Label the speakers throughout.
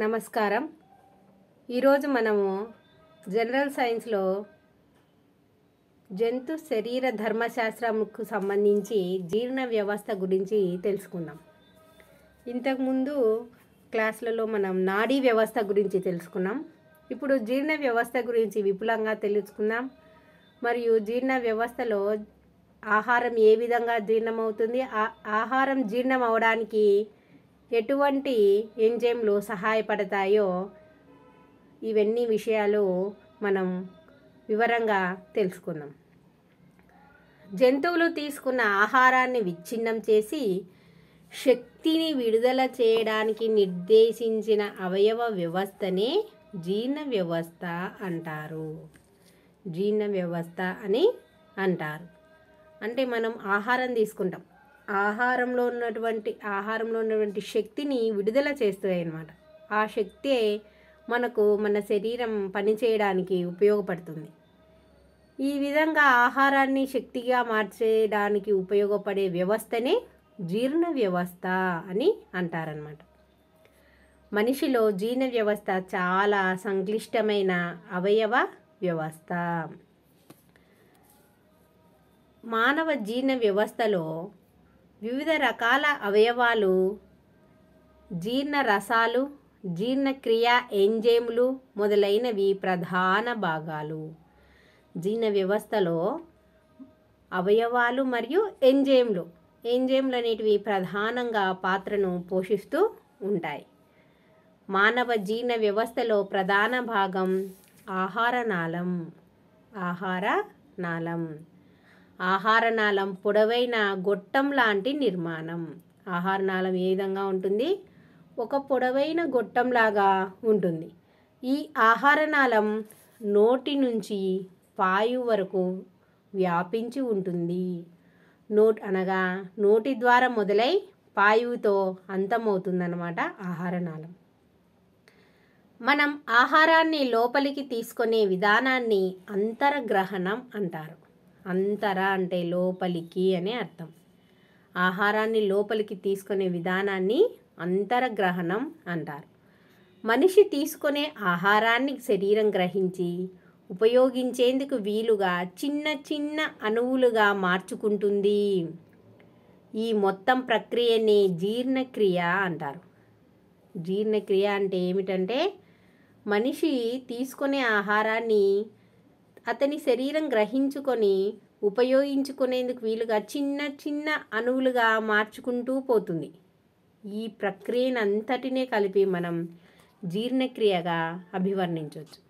Speaker 1: నమస్కారం ఈరోజు మనము జనరల్ సైన్స్లో జంతు శరీర ధర్మశాస్త్రంకు సంబంధించి జీర్ణ వ్యవస్థ గురించి తెలుసుకుందాం ఇంతకుముందు క్లాసులలో మనం నాడీ వ్యవస్థ గురించి తెలుసుకున్నాం ఇప్పుడు జీర్ణ వ్యవస్థ గురించి విపులంగా తెలుసుకుందాం మరియు జీర్ణ వ్యవస్థలో ఆహారం ఏ విధంగా జీర్ణమవుతుంది ఆహారం జీర్ణం అవడానికి ఎటువంటి ఎంజైమ్లు సహాయపడతాయో ఇవన్నీ విషయాలు మనం వివరంగా తెలుసుకుందాం జంతువులు తీసుకున్న ఆహారాన్ని విచ్ఛిన్నం చేసి శక్తిని విడుదల చేయడానికి నిర్దేశించిన అవయవ వ్యవస్థనే జీర్ణ వ్యవస్థ అంటారు జీర్ణ వ్యవస్థ అని అంటారు అంటే మనం ఆహారం తీసుకుంటాం ఆహారంలో ఉన్నటువంటి ఆహారంలో ఉన్నటువంటి శక్తిని విడుదల చేస్తాయి అన్నమాట ఆ శక్తే మనకు మన శరీరం పనిచేయడానికి ఉపయోగపడుతుంది ఈ విధంగా ఆహారాన్ని శక్తిగా మార్చేయడానికి ఉపయోగపడే వ్యవస్థనే జీర్ణ వ్యవస్థ అని అంటారనమాట మనిషిలో జీర్ణ వ్యవస్థ చాలా సంక్లిష్టమైన అవయవ వ్యవస్థ మానవ జీర్ణ వ్యవస్థలో వివిధ రకాల అవయవాలు జీర్ణ రసాలు జీర్ణక్రియ ఎంజైములు మొదలైనవి ప్రధాన భాగాలు జీర్ణ వ్యవస్థలో అవయవాలు మరియు ఎంజైమ్లు ఎంజైమ్లు అనేటివి ప్రధానంగా పాత్రను పోషిస్తూ ఉంటాయి మానవ జీర్ణ వ్యవస్థలో ప్రధాన భాగం ఆహార నాళం ఆహార నాళం ఆహారనాళం పొడవైన గొట్టం లాంటి నిర్మాణం ఆహారనాళం ఏ విధంగా ఉంటుంది ఒక పొడవైన గొట్టంలాగా ఉంటుంది ఈ ఆహారనాళం నోటి నుంచి పాయు వరకు వ్యాపించి ఉంటుంది నోట్ అనగా నోటి ద్వారా మొదలై పాయువుతో అంతమవుతుందన్నమాట ఆహారనాళం మనం ఆహారాన్ని లోపలికి తీసుకునే విధానాన్ని అంతరగ్రహణం అంటారు అంతర అంటే లోపలికి అనే అర్థం ఆహారాన్ని లోపలికి తీసుకునే విధానాన్ని అంతరగ్రహణం అంటారు మనిషి తీసుకునే ఆహారాన్ని శరీరం గ్రహించి ఉపయోగించేందుకు వీలుగా చిన్న చిన్న అణువులుగా మార్చుకుంటుంది ఈ మొత్తం ప్రక్రియని జీర్ణక్రియ అంటారు జీర్ణక్రియ అంటే ఏమిటంటే మనిషి తీసుకునే ఆహారాన్ని అతని శరీరం గ్రహించుకొని ఉపయోగించుకునేందుకు వీలుగా చిన్న చిన్న అణువులుగా మార్చుకుంటూ పోతుంది ఈ ప్రక్రియనంతటినే కలిపి మనం జీర్ణక్రియగా అభివర్ణించవచ్చు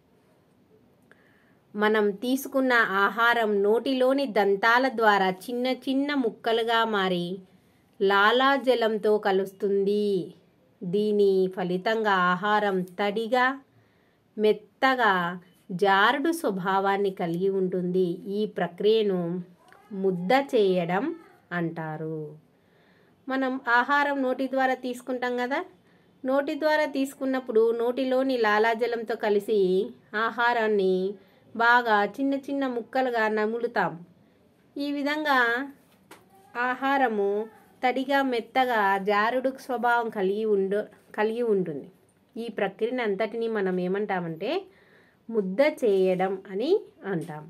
Speaker 1: మనం తీసుకున్న ఆహారం నోటిలోని దంతాల ద్వారా చిన్న చిన్న ముక్కలుగా మారి లాలాజలంతో కలుస్తుంది దీని ఫలితంగా ఆహారం తడిగా మెత్తగా జారుడు స్వభావాన్ని కలిగి ఉంటుంది ఈ ప్రక్రియను ముద్ద చేయడం అంటారు మనం ఆహారం నోటి ద్వారా తీసుకుంటాం కదా నోటి ద్వారా తీసుకున్నప్పుడు నోటిలోని లాలాజలంతో కలిసి ఆహారాన్ని బాగా చిన్న చిన్న ముక్కలుగా నములుతాం ఈ విధంగా ఆహారము తడిగా మెత్తగా జారుడు స్వభావం కలిగి ఉండు కలిగి ఉంటుంది ఈ ప్రక్రియను అంతటినీ మనం ఏమంటామంటే ముద్ద చేయడం అని అంటాం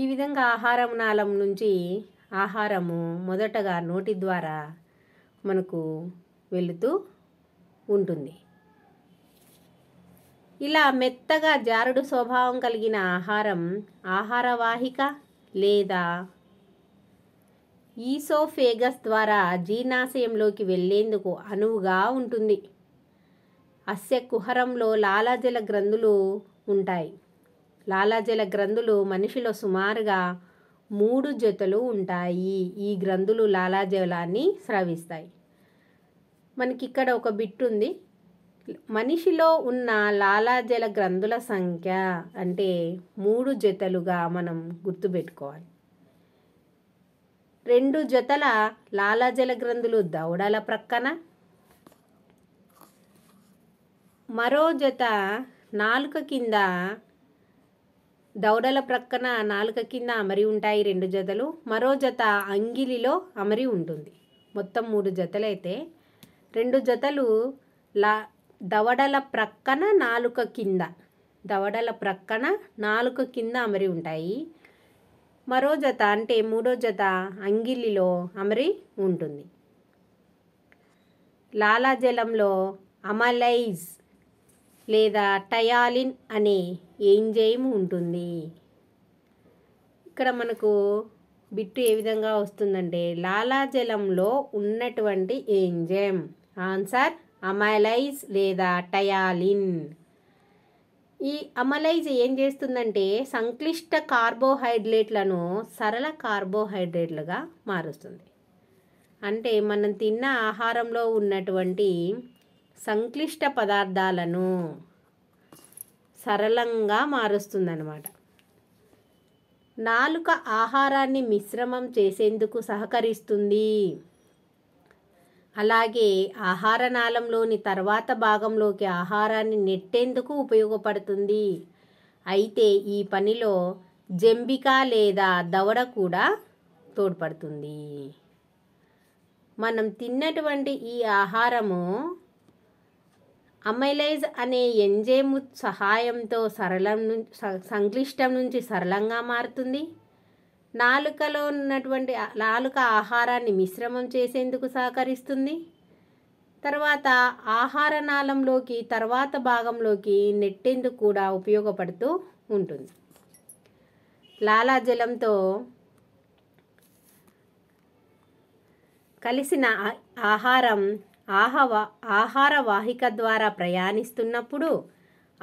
Speaker 1: ఈ విధంగా ఆహారం నాళం నుంచి ఆహారము మొదటగా నోటి ద్వారా మనకు వెళుతూ ఉంటుంది ఇలా మెత్తగా జారుడు స్వభావం కలిగిన ఆహారం ఆహారవాహిక లేదా ఈసోఫేగస్ ద్వారా జీర్ణాశయంలోకి వెళ్లేందుకు అనువుగా ఉంటుంది అస్య కుహరంలో లాలాజల గ్రంథులు ఉంటాయి లాలాజల గ్రంథులు మనిషిలో సుమారుగా మూడు జతలు ఉంటాయి ఈ గ్రంథులు లాలాజలాన్ని స్రవిస్తాయి మనకి ఇక్కడ ఒక బిట్ ఉంది మనిషిలో ఉన్న లాలాజల గ్రంథుల సంఖ్య అంటే మూడు జతలుగా మనం గుర్తుపెట్టుకోవాలి రెండు జతల లాలాజల గ్రంథులు దౌడల ప్రక్కన మరో జత నాలుక కింద దౌడల ప్రక్కన నాలుక కింద అమరి ఉంటాయి రెండు జతలు మరో జత అంగిలిలో అమరి ఉంటుంది మొత్తం మూడు జతలైతే రెండు జతలు లా దవడల ప్రక్కన నాలుక కింద దవడల ప్రక్కన నాలుక కింద అమరి ఉంటాయి మరో జత అంటే మూడో జత అంగిలిలో అమరి ఉంటుంది లాలాజలంలో అమలైజ్ లేదా టయాలిన్ అనే ఎంజైమ్ ఉంటుంది ఇక్కడ మనకు బిట్టు ఏ విధంగా వస్తుందంటే లాలాజలంలో ఉన్నటువంటి ఎంజైమ్ ఆన్సర్ అమైలైజ్ లేదా టయాలిన్ ఈ అమలైజ్ ఏం చేస్తుందంటే సంక్లిష్ట కార్బోహైడ్రేట్లను సరళ కార్బోహైడ్రేట్లుగా మారుస్తుంది అంటే మనం తిన్న ఆహారంలో ఉన్నటువంటి సంక్లిష్ట పదార్థాలను సరళంగా మారుస్తుందన్నమాట నాలుక ఆహారాన్ని మిశ్రమం చేసేందుకు సహకరిస్తుంది అలాగే ఆహార నాళంలోని తర్వాత భాగంలోకి ఆహారాన్ని నెట్టేందుకు ఉపయోగపడుతుంది అయితే ఈ పనిలో జంబిక లేదా దవడ కూడా తోడ్పడుతుంది మనం తిన్నటువంటి ఈ ఆహారము అమైలైజ్ అనే ఎంజేము సహాయంతో సరళం సంక్లిష్టం నుంచి సరళంగా మారుతుంది నాలుకలో ఉన్నటువంటి నాలుక ఆహారాన్ని మిశ్రమం చేసేందుకు సహకరిస్తుంది తర్వాత ఆహార నాళంలోకి తర్వాత భాగంలోకి నెట్టేందుకు కూడా ఉపయోగపడుతూ ఉంటుంది లాలాజలంతో కలిసిన ఆహారం ఆహవ ఆహార వాహిక ద్వారా ప్రయాణిస్తున్నప్పుడు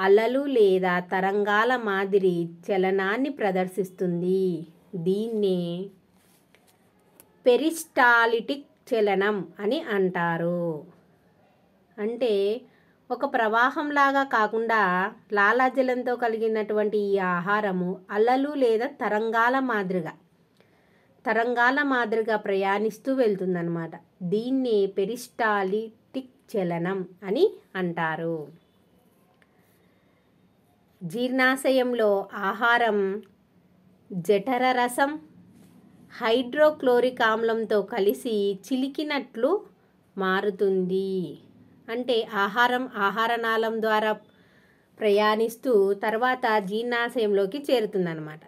Speaker 1: అలలు లేదా తరంగాల మాదిరి చలనాన్ని ప్రదర్శిస్తుంది దీన్నే పెరిస్టాలిటిక్ చలనం అని అంటారు అంటే ఒక ప్రవాహంలాగా కాకుండా లాలాజలంతో కలిగినటువంటి ఈ ఆహారము అలలు లేదా తరంగాల మాదిరిగా తరంగాల మాదిరిగా ప్రయాణిస్తూ వెళ్తుందనమాట దీన్ని పెరిస్టాలిటిక్ చలనం అని అంటారు జీర్ణాశయంలో ఆహారం జఠర రసం హైడ్రోక్లోరిక్ ఆమ్లంతో కలిసి చిలికినట్లు మారుతుంది అంటే ఆహారం ఆహారనాళం ద్వారా ప్రయాణిస్తూ తర్వాత జీర్ణాశయంలోకి చేరుతుందన్నమాట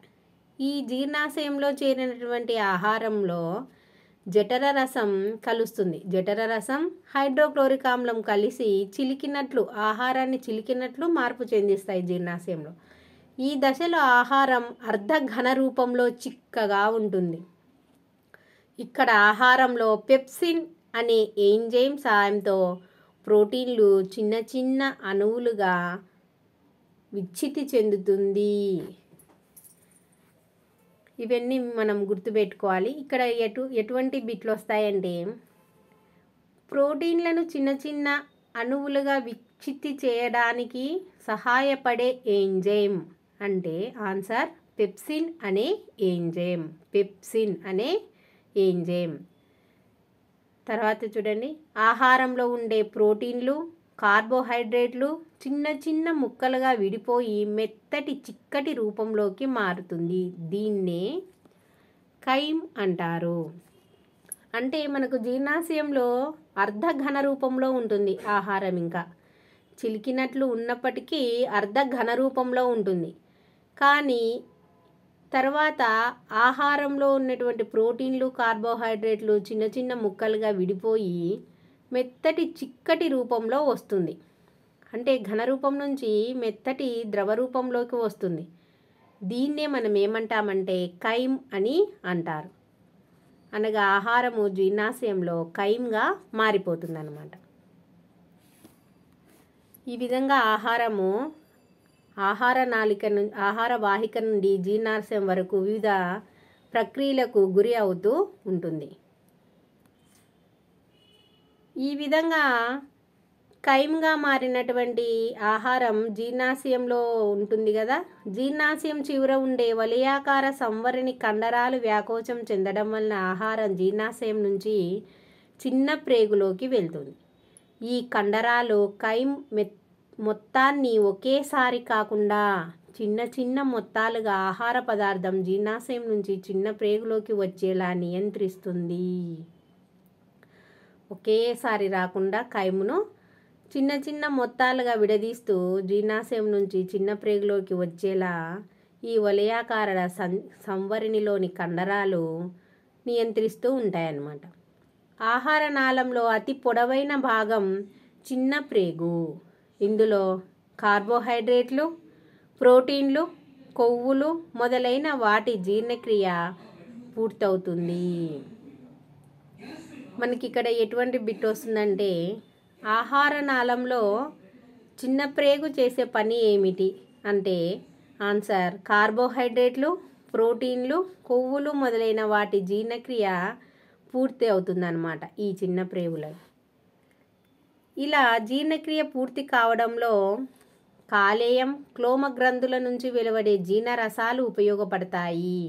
Speaker 1: ఈ జీర్ణాశయంలో చేరినటువంటి ఆహారంలో జఠర రసం కలుస్తుంది జఠర రసం హైడ్రోక్లోరిక్ ఆమ్లం కలిసి చిలికినట్లు ఆహారాన్ని చిలికినట్లు మార్పు చెందిస్తాయి జీర్ణాశయంలో ఈ దశలో ఆహారం అర్ధ ఘన రూపంలో చిక్కగా ఉంటుంది ఇక్కడ ఆహారంలో పెప్సిన్ అనే ఎంజైమ్ సహాయంతో ప్రోటీన్లు చిన్న చిన్న అణువులుగా విచ్చితి చెందుతుంది ఇవన్నీ మనం గుర్తుపెట్టుకోవాలి ఇక్కడ ఎటు ఎటువంటి బిట్లు వస్తాయంటే ప్రోటీన్లను చిన్న చిన్న అణువులుగా విచ్చిత్తి చేయడానికి సహాయపడే ఏంజైమ్ అంటే ఆన్సర్ పెప్సిన్ అనే ఏంజైమ్ పెప్సిన్ అనే ఏంజైమ్ తర్వాత చూడండి ఆహారంలో ఉండే ప్రోటీన్లు కార్బోహైడ్రేట్లు చిన్న చిన్న ముక్కలుగా విడిపోయి మెత్తటి చిక్కటి రూపంలోకి మారుతుంది దీన్నే కైమ్ అంటారు అంటే మనకు జీర్ణాశయంలో అర్ధఘన రూపంలో ఉంటుంది ఆహారం ఇంకా చిలికినట్లు ఉన్నప్పటికీ అర్ధఘన రూపంలో ఉంటుంది కానీ తర్వాత ఆహారంలో ఉన్నటువంటి ప్రోటీన్లు కార్బోహైడ్రేట్లు చిన్న చిన్న ముక్కలుగా విడిపోయి మెత్తటి చిక్కటి రూపంలో వస్తుంది అంటే ఘన రూపం నుంచి మెత్తటి ద్రవ రూపంలోకి వస్తుంది దీన్నే మనం ఏమంటామంటే కైమ్ అని అంటారు అనగా ఆహారము జీర్ణాశయంలో కైమ్గా మారిపోతుందన్నమాట ఈ విధంగా ఆహారము ఆహార నాళిక ఆహార వాహిక నుండి జీర్ణాశయం వరకు వివిధ ప్రక్రియలకు గురి అవుతూ ఉంటుంది ఈ విధంగా కైమ్గా మారినటువంటి ఆహారం జీర్ణాశయంలో ఉంటుంది కదా జీర్ణాశయం చివర ఉండే వలయాకార సంవరణి కండరాలు వ్యాకోచం చెందడం వలన ఆహారం జీర్ణాశయం నుంచి చిన్న ప్రేగులోకి వెళ్తుంది ఈ కండరాలు కైమ్ మొత్తాన్ని ఒకేసారి కాకుండా చిన్న చిన్న మొత్తాలుగా ఆహార పదార్థం జీర్ణాశయం నుంచి చిన్న ప్రేగులోకి వచ్చేలా నియంత్రిస్తుంది ఒకేసారి రాకుండా కైమును చిన్న చిన్న మొత్తాలుగా విడదీస్తూ జీర్ణాశయం నుంచి చిన్న ప్రేగులోకి వచ్చేలా ఈ వలయాకార సం సంవరణిలోని కండరాలు నియంత్రిస్తూ ఉంటాయన్నమాట ఆహార నాళంలో అతి పొడవైన భాగం చిన్న ప్రేగు ఇందులో కార్బోహైడ్రేట్లు ప్రోటీన్లు కొవ్వులు మొదలైన వాటి జీర్ణక్రియ పూర్తవుతుంది మనకి ఇక్కడ ఎటువంటి బిట్ వస్తుందంటే ఆహార నాళంలో చిన్న ప్రేగు చేసే పని ఏమిటి అంటే ఆన్సర్ కార్బోహైడ్రేట్లు ప్రోటీన్లు కొవ్వులు మొదలైన వాటి జీర్ణక్రియ పూర్తి అవుతుందన్నమాట ఈ చిన్న ప్రేగులో ఇలా జీర్ణక్రియ పూర్తి కావడంలో కాలేయం క్లోమ గ్రంథుల నుంచి వెలువడే జీర్ణరసాలు ఉపయోగపడతాయి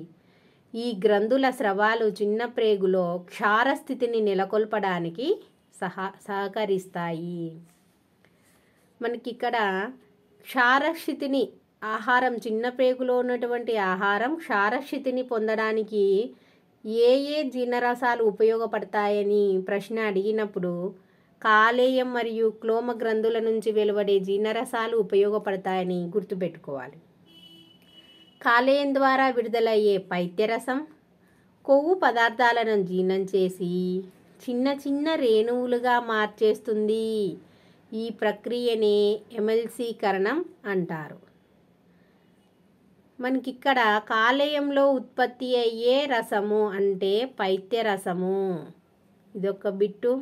Speaker 1: ఈ గ్రంథుల స్రవాలు చిన్న ప్రేగులో క్షారస్థితిని నెలకొల్పడానికి సహా సహకరిస్తాయి మనకిక్కడ క్షారస్థితిని ఆహారం చిన్న ప్రేగులో ఉన్నటువంటి ఆహారం క్షారస్థితిని పొందడానికి ఏ ఏ జీర్ణరసాలు ఉపయోగపడతాయని ప్రశ్న అడిగినప్పుడు కాలేయం మరియు క్లోమ గ్రంథుల నుంచి వెలువడే జీర్ణరసాలు ఉపయోగపడతాయని గుర్తుపెట్టుకోవాలి కాలేయం ద్వారా విడుదలయ్యే పైత్యరసం కొవ్వు పదార్థాలను జీర్ణం చేసి చిన్న చిన్న రేణువులుగా మార్చేస్తుంది ఈ ప్రక్రియనే ఎమల్సీకరణం అంటారు మనకిక్కడ కాలేయంలో ఉత్పత్తి అయ్యే రసము అంటే పైత్యరసము ఇదొక బిట్టు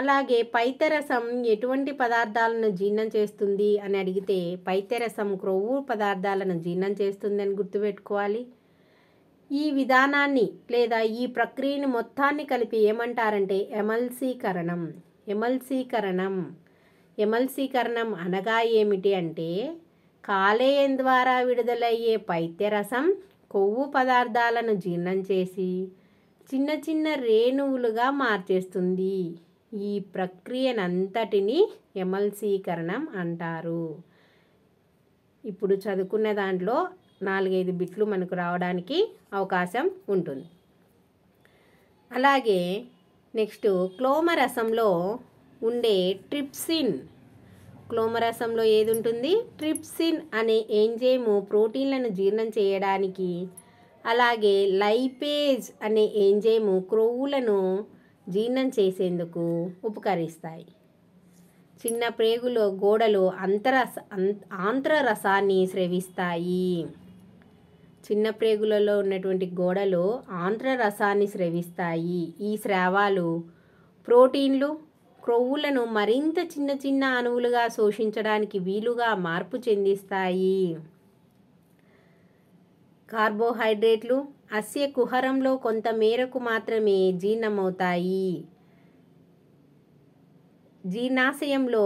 Speaker 1: అలాగే పైతరసం ఎటువంటి పదార్థాలను జీర్ణం చేస్తుంది అని అడిగితే పైతరసం క్రొవ్వు పదార్థాలను జీర్ణం చేస్తుందని గుర్తుపెట్టుకోవాలి ఈ విధానాన్ని లేదా ఈ ప్రక్రియని మొత్తాన్ని కలిపి ఏమంటారంటే ఎమల్సీకరణం ఎమల్సీకరణం ఎమల్సీకరణం అనగా ఏమిటి అంటే కాలేయం ద్వారా విడుదలయ్యే పైత్యరసం కొవ్వు పదార్థాలను జీర్ణం చేసి చిన్న చిన్న రేణువులుగా మార్చేస్తుంది ఈ ప్రక్రియనంతటిని ఎమల్సీకరణం అంటారు ఇప్పుడు చదువుకున్న దాంట్లో నాలుగైదు బిట్లు మనకు రావడానికి అవకాశం ఉంటుంది అలాగే నెక్స్ట్ క్లోమరసంలో ఉండే ట్రిప్సిన్ క్లోమరసంలో ఏది ఉంటుంది ట్రిప్సిన్ అనే ఎంజైము ప్రోటీన్లను జీర్ణం చేయడానికి అలాగే లైపేజ్ అనే ఎంజైము క్రొవ్వులను జీర్ణం చేసేందుకు ఉపకరిస్తాయి చిన్న ప్రేగులో గోడలు అంతరస ఆంత్రరసాన్ని స్రవిస్తాయి చిన్న ప్రేగులలో ఉన్నటువంటి గోడలు ఆంత్రరసాన్ని స్రవిస్తాయి ఈ స్రావాలు ప్రోటీన్లు క్రొవ్వులను మరింత చిన్న చిన్న అణువులుగా శోషించడానికి వీలుగా మార్పు చెందిస్తాయి కార్బోహైడ్రేట్లు అస్య కుహరంలో కొంత మేరకు మాత్రమే జీర్ణమవుతాయి జీర్ణాశయంలో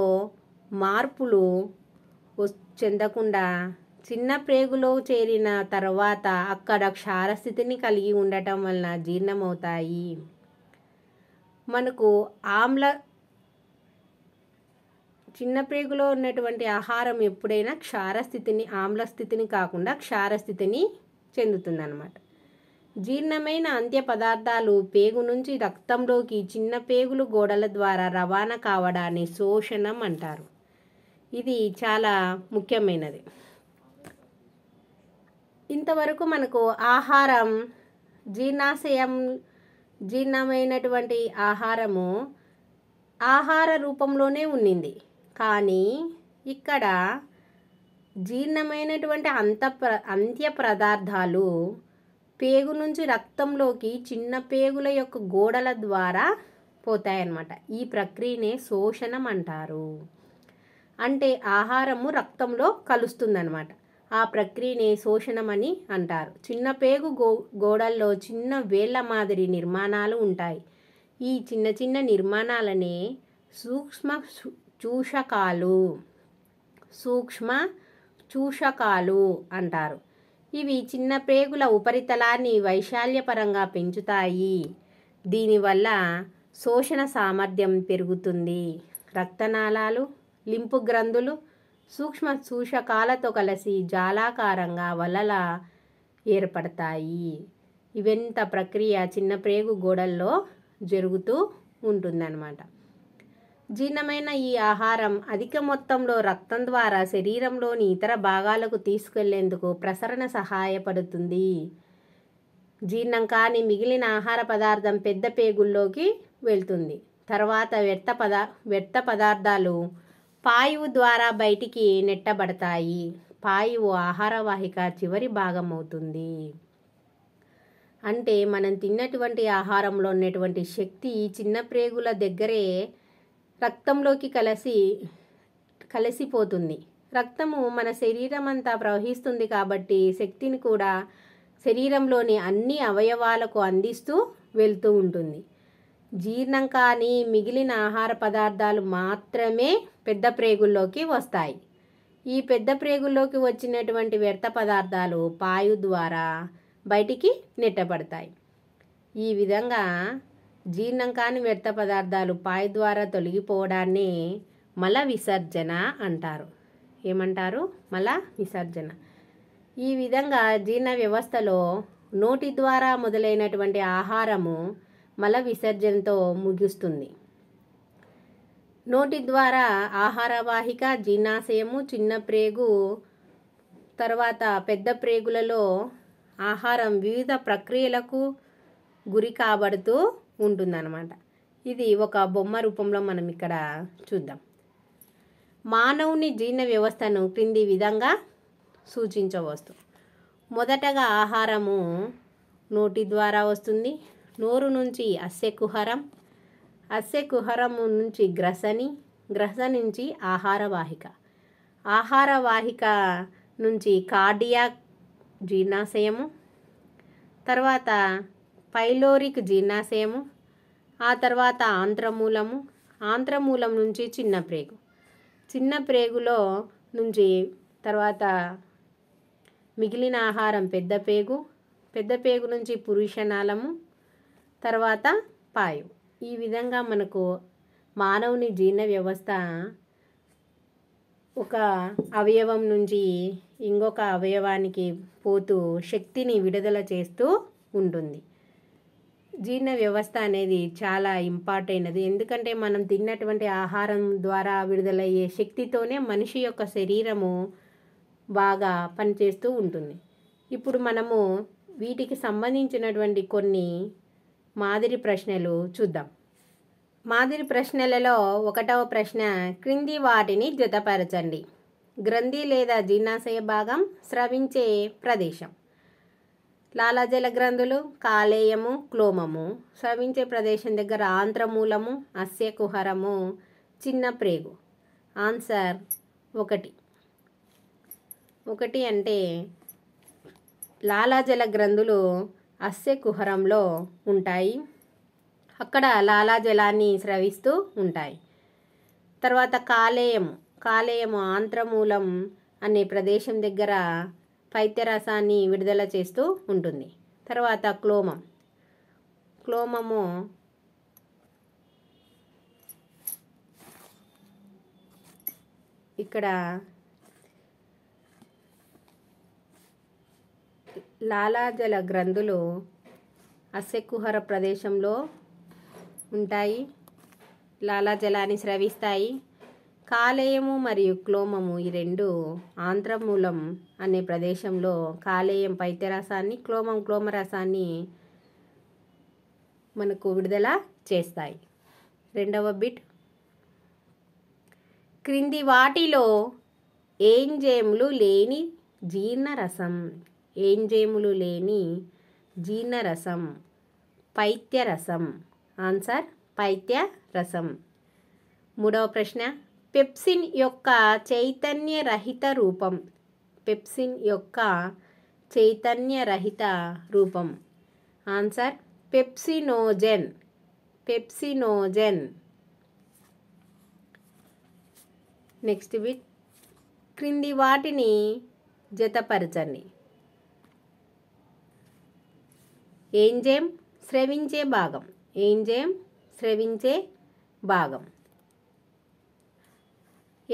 Speaker 1: మార్పులు చెందకుండా చిన్న ప్రేగులో చేరిన తర్వాత అక్కడ క్షారస్థితిని కలిగి ఉండటం వలన జీర్ణమవుతాయి మనకు ఆమ్ల చిన్న ప్రేగులో ఉన్నటువంటి ఆహారం ఎప్పుడైనా క్షారస్థితిని ఆమ్లస్థితిని కాకుండా క్షారస్థితిని చెందుతుందన్నమాట జీర్ణమైన అంత్య పదార్థాలు పేగు నుంచి రక్తంలోకి చిన్న పేగులు గోడల ద్వారా రవాణా కావడాన్ని శోషణం అంటారు ఇది చాలా ముఖ్యమైనది ఇంతవరకు మనకు ఆహారం జీర్ణాశయం జీర్ణమైనటువంటి ఆహారము ఆహార రూపంలోనే ఉన్నింది కానీ ఇక్కడ జీర్ణమైనటువంటి అంత అంత్య పదార్థాలు పేగు నుంచి రక్తంలోకి చిన్న పేగుల యొక్క గోడల ద్వారా పోతాయన్నమాట ఈ ప్రక్రియనే శోషణం అంటారు అంటే ఆహారము రక్తంలో కలుస్తుందన్నమాట ఆ ప్రక్రియనే శోషణం అని అంటారు చిన్న పేగు గో గోడల్లో చిన్న వేళ్ల మాదిరి నిర్మాణాలు ఉంటాయి ఈ చిన్న చిన్న నిర్మాణాలనే సూక్ష్మ చూషకాలు సూక్ష్మ చూషకాలు అంటారు ఇవి చిన్న ప్రేగుల ఉపరితలాన్ని వైశాల్యపరంగా పెంచుతాయి దీనివల్ల శోషణ సామర్థ్యం పెరుగుతుంది రక్తనాళాలు లింపు గ్రంథులు సూక్ష్మ చూషకాలతో కలిసి జాలాకారంగా వలల ఏర్పడతాయి ఇవెంత ప్రక్రియ చిన్న ప్రేగు గోడల్లో జరుగుతూ ఉంటుందన్నమాట జీర్ణమైన ఈ ఆహారం అధిక మొత్తంలో రక్తం ద్వారా శరీరంలోని ఇతర భాగాలకు తీసుకెళ్లేందుకు ప్రసరణ సహాయపడుతుంది జీర్ణం కాని మిగిలిన ఆహార పదార్థం పెద్ద పేగుల్లోకి వెళ్తుంది తర్వాత వ్యర్థ పదా వ్యర్థ పదార్థాలు పాయువు ద్వారా బయటికి నెట్టబడతాయి పాయువు ఆహార వాహిక చివరి భాగం అవుతుంది అంటే మనం తిన్నటువంటి ఆహారంలో ఉన్నటువంటి శక్తి చిన్న ప్రేగుల దగ్గరే రక్తంలోకి కలిసి కలిసిపోతుంది రక్తము మన శరీరం అంతా ప్రవహిస్తుంది కాబట్టి శక్తిని కూడా శరీరంలోని అన్ని అవయవాలకు అందిస్తూ వెళ్తూ ఉంటుంది జీర్ణం కాని మిగిలిన ఆహార పదార్థాలు మాత్రమే పెద్ద ప్రేగుల్లోకి వస్తాయి ఈ పెద్ద ప్రేగుల్లోకి వచ్చినటువంటి వ్యర్థ పదార్థాలు పాయు ద్వారా బయటికి నెట్టబడతాయి ఈ విధంగా జీర్ణం కాని వ్యర్థ పదార్థాలు పాయ్ ద్వారా తొలగిపోవడాన్ని మల విసర్జన అంటారు ఏమంటారు మల విసర్జన ఈ విధంగా జీర్ణ వ్యవస్థలో నోటి ద్వారా మొదలైనటువంటి ఆహారము మల విసర్జనతో ముగుస్తుంది నోటి ద్వారా ఆహారవాహిక జీర్ణాశయము చిన్న ప్రేగు తర్వాత పెద్ద ప్రేగులలో ఆహారం వివిధ ప్రక్రియలకు గురి కాబడుతూ ఉంటుందన్నమాట ఇది ఒక బొమ్మ రూపంలో మనం ఇక్కడ చూద్దాం మానవుని జీర్ణ వ్యవస్థను క్రింది విధంగా సూచించవచ్చు మొదటగా ఆహారము నోటి ద్వారా వస్తుంది నోరు నుంచి అస్సెకుహరం అస్సెకుహరము నుంచి గ్రసని గ్రస నుంచి ఆహార వాహిక ఆహార వాహిక నుంచి కార్డియాక్ జీర్ణాశయము తర్వాత పైలోరిక్ జీర్ణాశయము ఆ తర్వాత ఆంత్రమూలము ఆంత్రమూలం నుంచి చిన్న ప్రేగు చిన్న ప్రేగులో నుంచి తర్వాత మిగిలిన ఆహారం పెద్ద పేగు పెద్ద పేగు నుంచి పురుషనాళము తర్వాత పాయు ఈ విధంగా మనకు మానవుని జీర్ణ వ్యవస్థ ఒక అవయవం నుంచి ఇంకొక అవయవానికి పోతూ శక్తిని విడుదల చేస్తూ ఉంటుంది జీర్ణ వ్యవస్థ అనేది చాలా ఇంపార్టెంట్ అది ఎందుకంటే మనం తిన్నటువంటి ఆహారం ద్వారా విడుదలయ్యే శక్తితోనే మనిషి యొక్క శరీరము బాగా పనిచేస్తూ ఉంటుంది ఇప్పుడు మనము వీటికి సంబంధించినటువంటి కొన్ని మాదిరి ప్రశ్నలు చూద్దాం మాదిరి ప్రశ్నలలో ఒకటవ ప్రశ్న క్రింది వాటిని జతపరచండి గ్రంథి లేదా జీర్ణాశయ భాగం స్రవించే ప్రదేశం లాలాజల గ్రంథులు కాలేయము క్లోమము స్రవించే ప్రదేశం దగ్గర ఆంధ్రమూలము అస్య కుహరము చిన్న ప్రేగు ఆన్సర్ ఒకటి ఒకటి అంటే లాలాజల గ్రంథులు అస్య కుహరంలో ఉంటాయి అక్కడ లాలాజలాన్ని స్రవిస్తూ ఉంటాయి తర్వాత కాలేయము కాలేయము ఆంధ్రమూలం అనే ప్రదేశం దగ్గర పైత్యరసాన్ని విడుదల చేస్తూ ఉంటుంది తర్వాత క్లోమం క్లోమము ఇక్కడ లాలాజల గ్రంథులు అసెక్కుహర ప్రదేశంలో ఉంటాయి లాలాజలాన్ని స్రవిస్తాయి కాలేయము మరియు క్లోమము ఈ రెండు ఆంధ్రమూలం అనే ప్రదేశంలో కాలేయం పైత్యరసాన్ని క్లోమం క్లోమరసాన్ని మనకు విడుదల చేస్తాయి రెండవ బిట్ క్రింది వాటిలో ఏంజేములు లేని జీర్ణరసం ఏంజేములు లేని జీర్ణరసం పైత్యరసం ఆన్సర్ పైత్య రసం మూడవ ప్రశ్న పెప్సిన్ యొక్క చైతన్య రహిత రూపం పెప్సిన్ యొక్క చైతన్య రహిత రూపం answer pepsinogen pepsinogen next bit క్రింది వాటిని జతపరచండి ఏంజేం స్రవించే భాగం ఏంజేం స్రవించే భాగం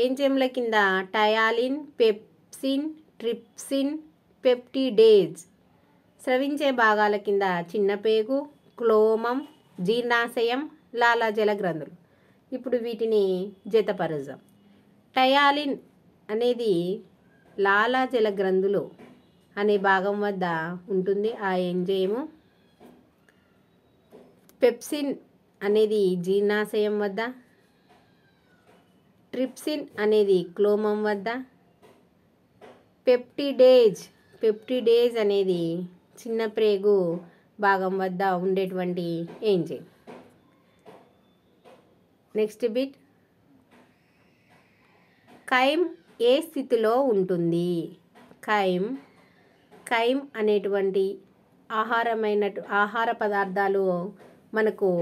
Speaker 1: ఎంజైమ్ల కింద టయాలిన్ పెప్సిన్ ట్రిప్సిన్ పెప్టిడేజ్ స్రవించే భాగాల కింద చిన్నపేగు క్లోమం జీర్ణాశయం లాలాజల గ్రంథులు ఇప్పుడు వీటిని జతపరుజం టయాలిన్ అనేది లాలాజల గ్రంథులు అనే భాగం వద్ద ఉంటుంది ఆ ఎంజయము పెప్సిన్ అనేది జీర్ణాశయం వద్ద ట్రిప్సిన్ అనేది క్లోమం వద్ద పెప్టిడేజ్ పెప్టిడేజ్ అనేది చిన్న ప్రేగు భాగం వద్ద ఉండేటువంటి ఏంజైమ్ నెక్స్ట్ బిట్ కైమ్ ఏ స్థితిలో ఉంటుంది కైమ్ కైమ్ అనేటువంటి ఆహారమైన ఆహార పదార్థాలు మనకు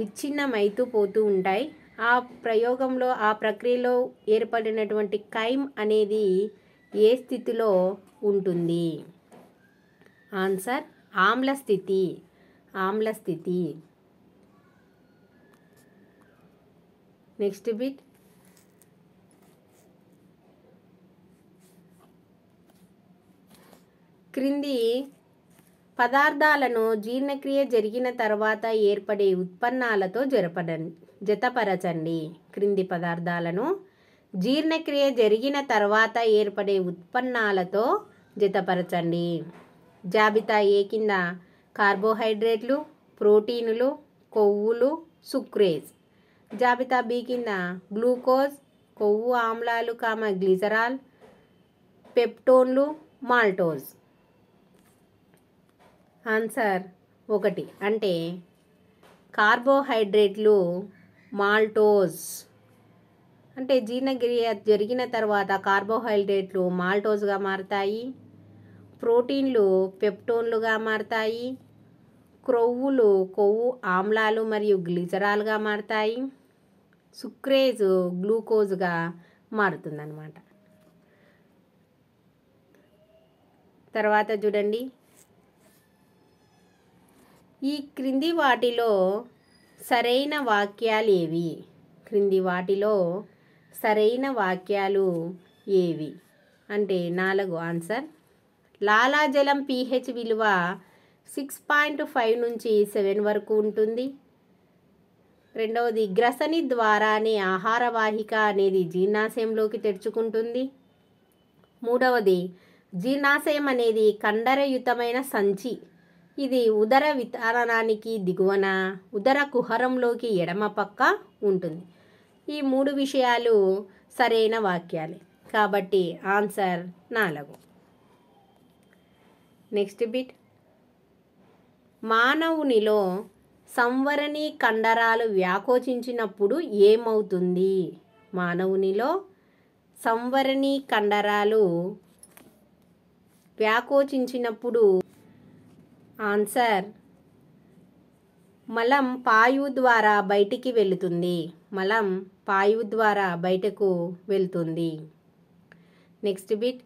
Speaker 1: విచ్ఛిన్నమైతూ పోతూ ఉంటాయి ఆ ప్రయోగంలో ఆ ప్రక్రియలో ఏర్పడినటువంటి కైమ్ అనేది ఏ స్థితిలో ఉంటుంది ఆన్సర్ ఆమ్ల స్థితి ఆమ్ల స్థితి నెక్స్ట్ బిట్ క్రింది పదార్థాలను జీర్ణక్రియ జరిగిన తర్వాత ఏర్పడే ఉత్పన్నాలతో జరపడం జతపరచండి క్రింది పదార్థాలను జీర్ణక్రియ జరిగిన తర్వాత ఏర్పడే ఉత్పన్నాలతో జతపరచండి జాబితా ఏ కింద కార్బోహైడ్రేట్లు ప్రోటీనులు కొవ్వులు సుక్రేజ్ జాబితా బి కింద గ్లూకోజ్ కొవ్వు ఆమ్లాలు కామ గ్లిజరాల్ పెప్టోన్లు మాల్టోజ్ ఆన్సర్ ఒకటి అంటే కార్బోహైడ్రేట్లు మాల్టోజ్ అంటే జీర్ణక్రియ జరిగిన తర్వాత కార్బోహైడ్రేట్లు మాల్టోజ్గా మారతాయి ప్రోటీన్లు పెప్టోన్లుగా మారతాయి క్రొవ్వులు కొవ్వు ఆమ్లాలు మరియు గ్లిజరాల్గా మారతాయి సుక్రేజ్ గ్లూకోజ్గా మారుతుందన్నమాట తర్వాత చూడండి ఈ క్రింది వాటిలో సరైన వాక్యాలు ఏవి క్రింది వాటిలో సరైన వాక్యాలు ఏవి అంటే నాలుగు ఆన్సర్ లాలాజలం పీహెచ్ విలువ సిక్స్ పాయింట్ ఫైవ్ నుంచి సెవెన్ వరకు ఉంటుంది రెండవది గ్రసని ద్వారానే ఆహారవాహిక అనేది జీర్ణాశయంలోకి తెరుచుకుంటుంది మూడవది జీర్ణాశయం అనేది కండరయుతమైన సంచి ఇది ఉదర వితారణానికి దిగువన ఉదర కుహరంలోకి ఎడమ పక్క ఉంటుంది ఈ మూడు విషయాలు సరైన వాక్యాలే కాబట్టి ఆన్సర్ నాలుగు నెక్స్ట్ బిట్ మానవునిలో సంవరణి కండరాలు వ్యాకోచించినప్పుడు ఏమవుతుంది మానవునిలో సంవరణి కండరాలు వ్యాకోచించినప్పుడు ఆన్సర్ మలం పాయు ద్వారా బయటికి వెళుతుంది మలం పాయు ద్వారా బయటకు వెళ్తుంది నెక్స్ట్ బిట్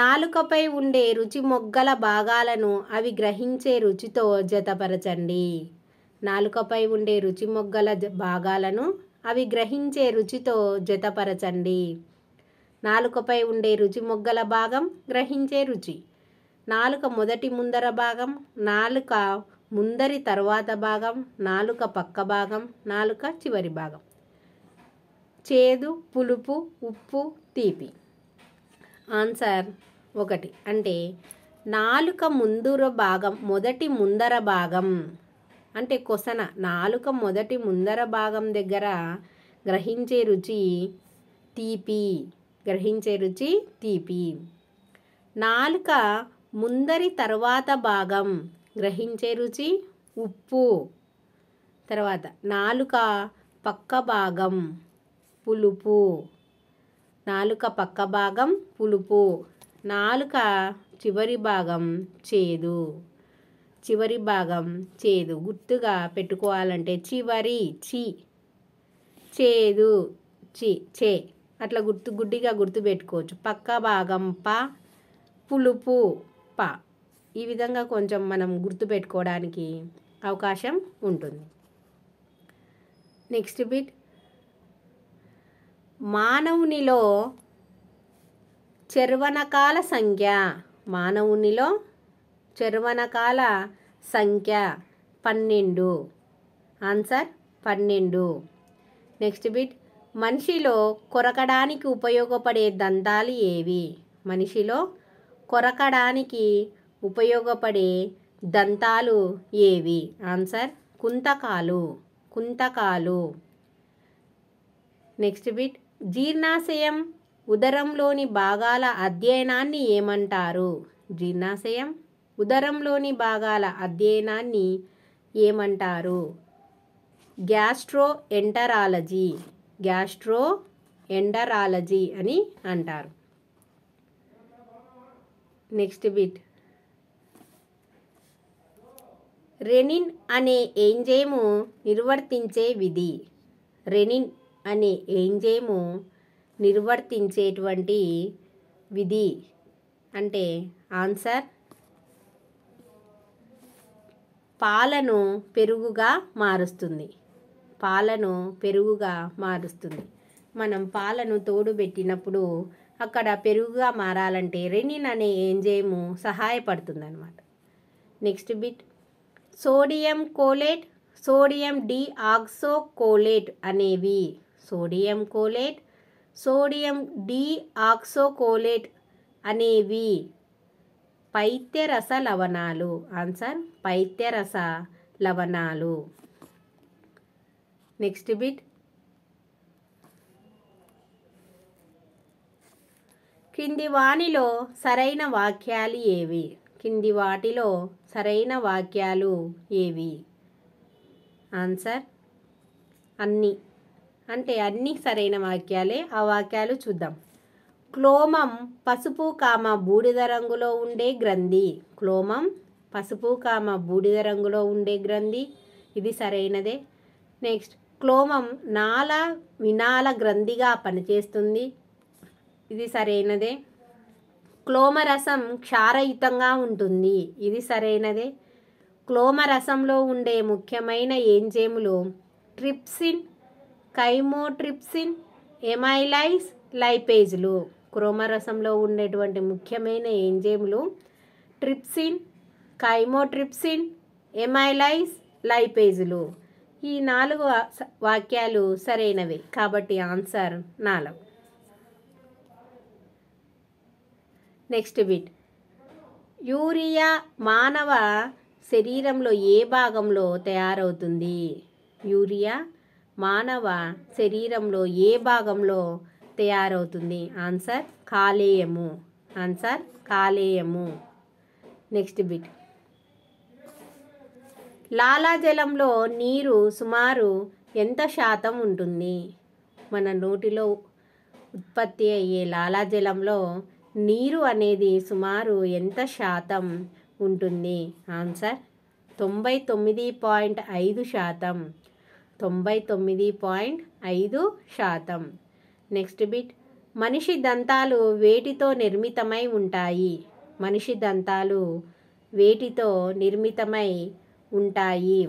Speaker 1: నాలుకపై ఉండే రుచి మొగ్గల భాగాలను అవి గ్రహించే రుచితో జతపరచండి నాలుకపై ఉండే రుచి మొగ్గల భాగాలను అవి గ్రహించే రుచితో జతపరచండి నాలుకపై ఉండే రుచి మొగ్గల భాగం గ్రహించే రుచి నాలుక మొదటి ముందర భాగం నాలుక ముందరి తర్వాత భాగం నాలుక పక్క భాగం నాలుక చివరి భాగం చేదు పులుపు ఉప్పు తీపి ఆన్సర్ ఒకటి అంటే నాలుక ముందర భాగం మొదటి ముందర భాగం అంటే కొసన నాలుక మొదటి ముందర భాగం దగ్గర గ్రహించే రుచి తీపి గ్రహించే రుచి తీపి నాలుక ముందరి తర్వాత భాగం గ్రహించే రుచి ఉప్పు తర్వాత నాలుక పక్క భాగం పులుపు నాలుక పక్క భాగం పులుపు నాలుక చివరి భాగం చేదు చివరి భాగం చేదు గుర్తుగా పెట్టుకోవాలంటే చివరి చి చేదు చి చే అట్లా గుర్తు గుడ్డిగా గుర్తుపెట్టుకోవచ్చు పక్క భాగం ప పులుపు ప ఈ విధంగా కొంచెం మనం గుర్తుపెట్టుకోవడానికి అవకాశం ఉంటుంది నెక్స్ట్ బిట్ మానవునిలో చర్వణకాల సంఖ్య మానవునిలో చర్వణకాల సంఖ్య పన్నెండు ఆన్సర్ పన్నెండు నెక్స్ట్ బిట్ మనిషిలో కొరకడానికి ఉపయోగపడే దంతాలు ఏవి మనిషిలో కొరకడానికి ఉపయోగపడే దంతాలు ఏవి ఆన్సర్ కుంతకాలు కుంతకాలు నెక్స్ట్ బిట్ జీర్ణాశయం ఉదరంలోని భాగాల అధ్యయనాన్ని ఏమంటారు జీర్ణాశయం ఉదరంలోని భాగాల అధ్యయనాన్ని ఏమంటారు గ్యాస్ట్రో ఎంటరాలజీ గ్యాస్ట్రో ఎండరాలజీ అని అంటారు నెక్స్ట్ బిట్ రెనిన్ అనే ఏంజేము నిర్వర్తించే విధి రెనిన్ అనే ఏంజేము నిర్వర్తించేటువంటి విధి అంటే ఆన్సర్ పాలను పెరుగుగా మారుస్తుంది పాలను పెరుగుగా మారుస్తుంది మనం పాలను తోడు పెట్టినప్పుడు అక్కడ పెరుగుగా మారాలంటే రెనిన్ అనే ఎంజైము అనమాట next bit sodium cholate sodium oxo cholate అనేవి సోడియం కోలేట్ సోడియం కోలేట్ అనేవి పైత్యరస లవణాలు ఆన్సర్ పైత్యరస లవణాలు నెక్స్ట్ బిట్ కింది వానిలో సరైన వాక్యాలు ఏవి కింది వాటిలో సరైన వాక్యాలు ఏవి ఆన్సర్ అన్ని అంటే అన్ని సరైన వాక్యాలే ఆ వాక్యాలు చూద్దాం క్లోమం పసుపు కామ బూడిద రంగులో ఉండే గ్రంథి క్లోమం పసుపు కామ బూడిద రంగులో ఉండే గ్రంథి ఇది సరైనదే నెక్స్ట్ క్లోమం నాల వినాల గ్రంథిగా పనిచేస్తుంది ఇది సరైనదే క్లోమరసం క్షారయుతంగా ఉంటుంది ఇది సరైనదే క్లోమరసంలో ఉండే ముఖ్యమైన ఏంజేములు ట్రిప్సిన్ కైమోట్రిప్సిన్ ఎమైలైస్ లైపేజ్లు క్రోమరసంలో ఉండేటువంటి ముఖ్యమైన ఏంజేములు ట్రిప్సిన్ కైమోట్రిప్సిన్ ఎమైలైస్ లైపేజ్లు ఈ నాలుగు వాక్యాలు సరైనవి కాబట్టి ఆన్సర్ నాలుగు నెక్స్ట్ బిట్ యూరియా మానవ శరీరంలో ఏ భాగంలో తయారవుతుంది యూరియా మానవ శరీరంలో ఏ భాగంలో తయారవుతుంది ఆన్సర్ కాలేయము ఆన్సర్ కాలేయము నెక్స్ట్ బిట్ లాలాజలంలో నీరు సుమారు ఎంత శాతం ఉంటుంది మన నోటిలో ఉత్పత్తి అయ్యే లాలాజలంలో నీరు అనేది సుమారు ఎంత శాతం ఉంటుంది ఆన్సర్ తొంభై తొమ్మిది పాయింట్ ఐదు శాతం తొంభై తొమ్మిది పాయింట్ ఐదు శాతం నెక్స్ట్ బిట్ మనిషి దంతాలు వేటితో నిర్మితమై ఉంటాయి మనిషి దంతాలు వేటితో నిర్మితమై ఉంటాయి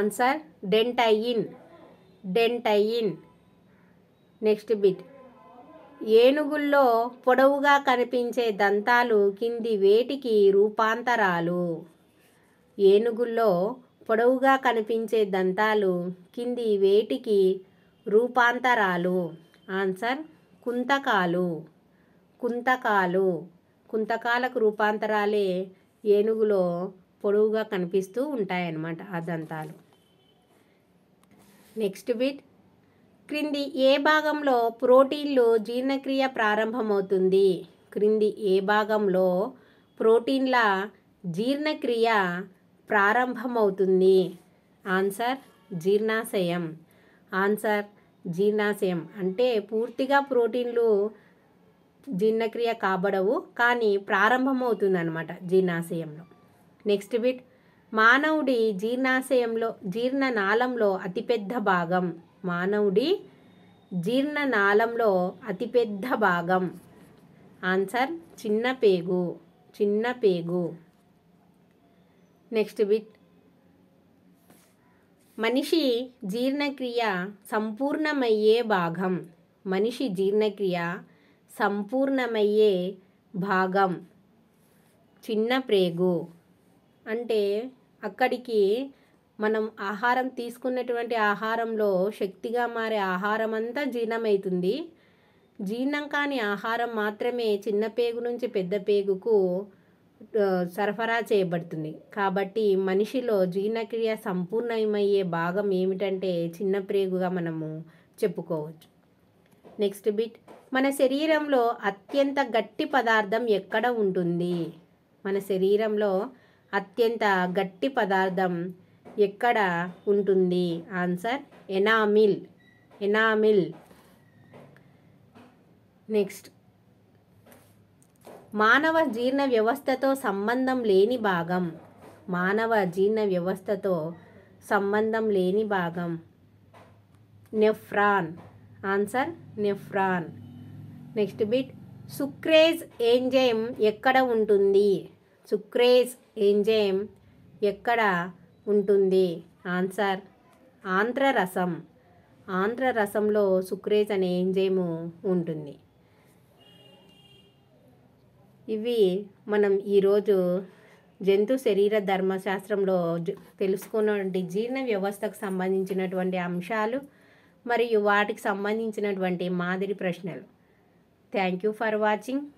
Speaker 1: answer dentine dentine next bit ఏనుగుల్లో పొడవుగా కనిపించే దంతాలు కింది వేటికి రూపాంతరాలు ఏనుగుల్లో పొడవుగా కనిపించే దంతాలు కింది వేటికి రూపాంతరాలు ఆన్సర్ కుంతకాలు కుంతకాలు కుంతకాలకు రూపాంతరాలే ఏనుగులో పొడవుగా కనిపిస్తూ ఉంటాయన్నమాట ఆ దంతాలు నెక్స్ట్ బిట్ క్రింది ఏ భాగంలో ప్రోటీన్లు జీర్ణక్రియ ప్రారంభమవుతుంది క్రింది ఏ భాగంలో ప్రోటీన్ల జీర్ణక్రియ ప్రారంభమవుతుంది ఆన్సర్ జీర్ణాశయం ఆన్సర్ జీర్ణాశయం అంటే పూర్తిగా ప్రోటీన్లు జీర్ణక్రియ కాబడవు కానీ అనమాట జీర్ణాశయంలో నెక్స్ట్ బిట్ మానవుడి జీర్ణాశయంలో జీర్ణనాళంలో అతిపెద్ద భాగం మానవుడి జీర్ణనాళంలో అతిపెద్ద భాగం ఆన్సర్ చిన్న పేగు చిన్న పేగు నెక్స్ట్ బిట్ మనిషి జీర్ణక్రియ సంపూర్ణమయ్యే భాగం మనిషి జీర్ణక్రియ సంపూర్ణమయ్యే భాగం చిన్న ప్రేగు అంటే అక్కడికి మనం ఆహారం తీసుకున్నటువంటి ఆహారంలో శక్తిగా మారే ఆహారం అంతా జీర్ణమవుతుంది జీర్ణం కాని ఆహారం మాత్రమే చిన్న పేగు నుంచి పెద్ద పేగుకు సరఫరా చేయబడుతుంది కాబట్టి మనిషిలో జీర్ణక్రియ సంపూర్ణమయ్యే భాగం ఏమిటంటే చిన్న ప్రేగుగా మనము చెప్పుకోవచ్చు నెక్స్ట్ బిట్ మన శరీరంలో అత్యంత గట్టి పదార్థం ఎక్కడ ఉంటుంది మన శరీరంలో అత్యంత గట్టి పదార్థం ఎక్కడ ఉంటుంది ఆన్సర్ ఎనామిల్ ఎనామిల్ నెక్స్ట్ మానవ జీర్ణ వ్యవస్థతో సంబంధం లేని భాగం మానవ జీర్ణ వ్యవస్థతో సంబంధం లేని భాగం nephron answer nephron next bit sucrase enzyme ఎక్కడ ఉంటుంది సుక్రేజ్ ఏంజైమ్ ఎక్కడ ఉంటుంది ఆన్సర్ ఆంధ్రరసం ఆంధ్రరసంలో సుక్రేజ్ అనే ఎంజైము ఉంటుంది ఇవి మనం ఈరోజు జంతు శరీర ధర్మశాస్త్రంలో తెలుసుకున్నటువంటి జీర్ణ వ్యవస్థకు సంబంధించినటువంటి అంశాలు మరియు వాటికి సంబంధించినటువంటి మాదిరి ప్రశ్నలు థ్యాంక్ యూ ఫర్ వాచింగ్